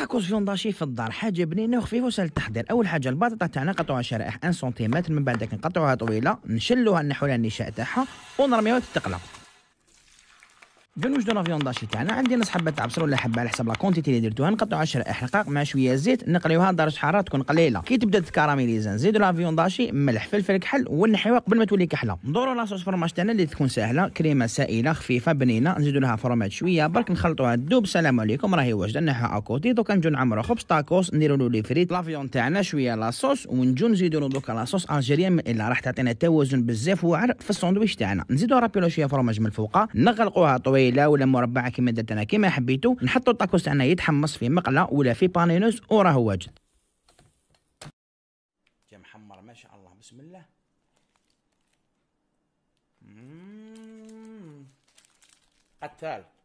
تاكوز داشي في الدار حاجه بنينه وخفيفه وسهل التحضير اول حاجه البطاطا تاعنا نقطعوها شرائح 1 سنتيمتر من بعد نقطعوها طويله نشلوها نحولها النشاء تاعها ونرميوها تتقلى فنوش دو لافيونداج تاعنا عندي نص حبه بصل ولا حبه على حسب لا كونتيتي اللي درتوها نقطعوا 10 احرقاق مع شويه زيت نقليوها درجه حراره تكون قليله كي تبدا تكراميليزا نزيدوا لافيونداج ملح فلفل كحل ونحيوها قبل ما تولي كحله ندوروا لاصوص فرماج تاعنا اللي تكون سهله كريمه سائله خفيفه بنينه نزيدوا لها فرماج شويه برك نخلطوها دوب سلام عليكم راهي واجده نحها اكوتي دوكا نجو نعمرو خبز تاكوس نديروا له لي فريت لافيون تاعنا شويه لاصوص ونجو نزيدوا له دوكا لاصوص الجيريان اللي راح تعطينا توازن بزاف وعر في الساندويتش تاعنا نزيدوا رابيلو شويه فرماج من الفوق نغلقوها طويل طويله ولا مربعه كما درت انا كما حبيتو نحطو الطاكوس تاعنا يتحمص في مقله ولا في بانينوس وراه واجد جا محمر ما شاء الله بسم الله قتال